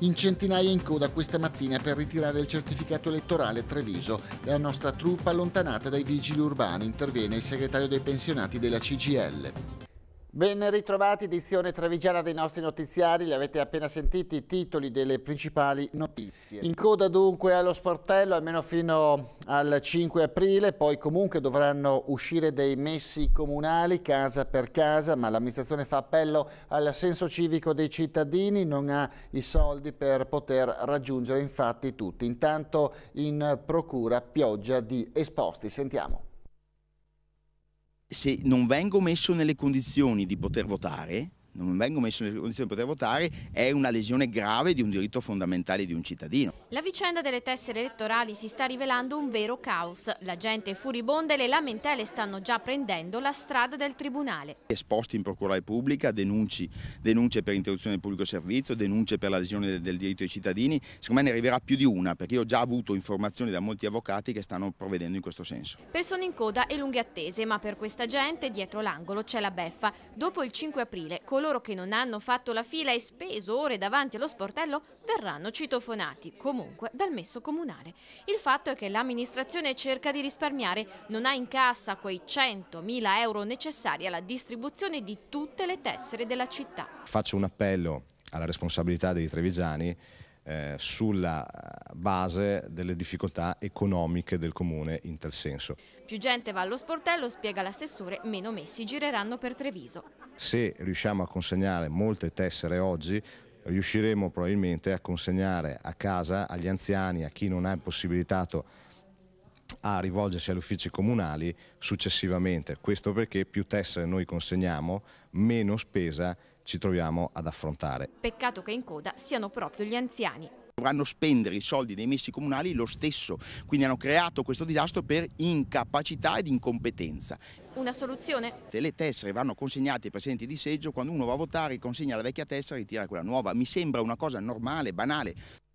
in centinaia in coda questa mattina per ritirare il certificato elettorale a Treviso. La nostra truppa allontanata dai vigili urbani interviene il segretario dei pensionati della CGL. Ben ritrovati, edizione trevigiana dei nostri notiziari, li avete appena sentiti i titoli delle principali notizie. In coda dunque allo sportello almeno fino al 5 aprile, poi comunque dovranno uscire dei messi comunali casa per casa, ma l'amministrazione fa appello al senso civico dei cittadini, non ha i soldi per poter raggiungere infatti tutti. Intanto in procura pioggia di esposti, sentiamo se non vengo messo nelle condizioni di poter votare, non vengo messo nelle condizioni di poter votare, è una lesione grave di un diritto fondamentale di un cittadino. La vicenda delle tessere elettorali si sta rivelando un vero caos. La gente è furibonda e le lamentele stanno già prendendo la strada del Tribunale. Esposti in procura Repubblica, denunci, denunce per interruzione del pubblico servizio, denunce per la lesione del, del diritto ai cittadini, secondo me ne arriverà più di una perché io ho già avuto informazioni da molti avvocati che stanno provvedendo in questo senso. Persone in coda e lunghe attese, ma per questa gente dietro l'angolo c'è la beffa. Dopo il 5 aprile coloro coloro che non hanno fatto la fila e speso ore davanti allo sportello verranno citofonati, comunque dal messo comunale. Il fatto è che l'amministrazione cerca di risparmiare, non ha in cassa quei 100.000 euro necessari alla distribuzione di tutte le tessere della città. Faccio un appello alla responsabilità dei trevigiani eh, sulla base delle difficoltà economiche del comune in tal senso. Più gente va allo sportello, spiega l'assessore, meno messi gireranno per Treviso. Se riusciamo a consegnare molte tessere oggi, riusciremo probabilmente a consegnare a casa, agli anziani, a chi non ha impossibilitato a rivolgersi agli uffici comunali successivamente. Questo perché più tessere noi consegniamo, meno spesa ci troviamo ad affrontare. Peccato che in coda siano proprio gli anziani dovranno spendere i soldi dei messi comunali lo stesso, quindi hanno creato questo disastro per incapacità ed incompetenza. Una soluzione? Le tessere vanno consegnate ai presidenti di seggio, quando uno va a votare consegna la vecchia tessera e ritira quella nuova. Mi sembra una cosa normale, banale.